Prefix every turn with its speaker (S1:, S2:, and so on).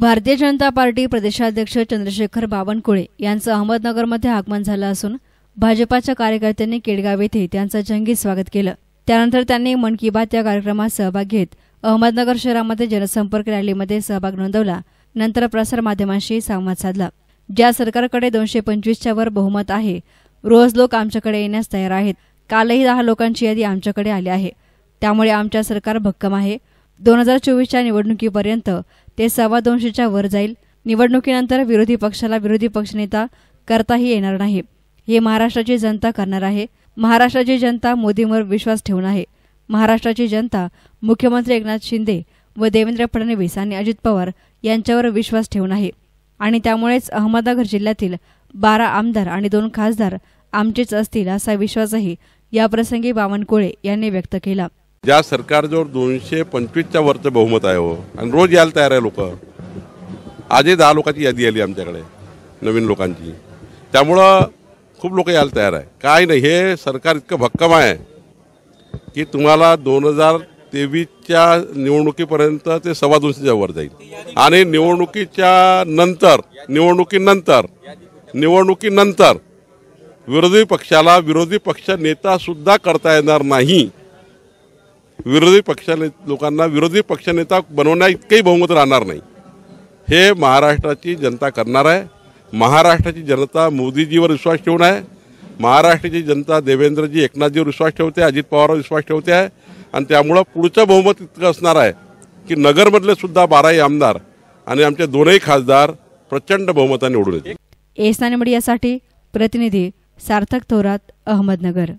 S1: भारतीय जनता पार्टी प्रदेशाध्यक्ष चंद्रशेखर बावनकुळे यांचं अहमदनगरमध्ये आगमन झालं असून भाजपाच्या कार्यकर्त्यांनी केडगाव येथे त्यांचं जंगी स्वागत केलं त्यानंतर त्यांनी मन की बात या कार्यक्रमात सहभाग घेत अहमदनगर शहरामध्ये जनसंपर्क रॅलीमध्ये सहभाग नोंदवला नंतर प्रसारमाध्यमांशी संवाद साधला ज्या सरकारकडे दोनशे पंचवीसच्या वर बहुमत आहे रोज लोक आमच्याकडे येण्यास तयार आहेत कालही दहा लोकांची यादी आमच्याकडे आली आहे त्यामुळे आमच्या सरकार भक्कम आहे दोन हजार चोवीसच्या निवडणुकीपर्यंत ते सव्वा दोनशेच्या वर जाईल निवडणुकीनंतर विरोधी पक्षाला विरोधी पक्षनेता करताही येणार नाही हे महाराष्ट्राची जनता करणार आहे महाराष्ट्राची जनता मोदींवर विश्वास ठेवून आहे महाराष्ट्राची जनता मुख्यमंत्री एकनाथ शिंदे व देवेंद्र फडणवीस आणि अजित पवार यांच्यावर विश्वास ठेवून आहे आणि त्यामुळेच अहमदनगर जिल्ह्यातील बारा आमदार आणि दोन खासदार आमचेच असतील असा विश्वासही याप्रसंगी बावनकुळे यांनी व्यक्त केला
S2: ज्या सरकारजवळ दोनशे पंचवीसच्या वरचं बहुमत आहे हो आणि रोज यायला तयार आहे लोक आजही दहा लोकांची यादी आली आमच्याकडे नवीन लोकांची त्यामुळं खूप लोक यायला तयार आहे काय नाही हे सरकार इतकं भक्कम आहे की तुम्हाला दोन हजार तेवीसच्या निवडणुकीपर्यंत ते सव्वा दोनशेच्या वर जाईल आणि निवडणुकीच्या नंतर निवडणुकीनंतर निवडणुकीनंतर विरोधी पक्षाला विरोधी पक्ष नेता सुद्धा करता येणार नाही विरोधी पक्षाने लोकांना विरोधी पक्षनेता बनवण्या इतकंही बहुमत राहणार नाही हे महाराष्ट्राची जनता करणार आहे महाराष्ट्राची जनता मोदीजीवर विश्वास ठेवून आहे महाराष्ट्राची जनता देवेंद्रजी एकनाथजीवर विश्वास ठेवते अजित पवारवर विश्वास ठेवते आहे आणि त्यामुळं पुढचं बहुमत इतकं असणार आहे की नगरमधले सुद्धा बाराही आमदार आणि आमचे दोनही खासदार प्रचंड बहुमताने निवडून येतील
S1: एसना मीडियासाठी प्रतिनिधी सार्थक थोरात अहमदनगर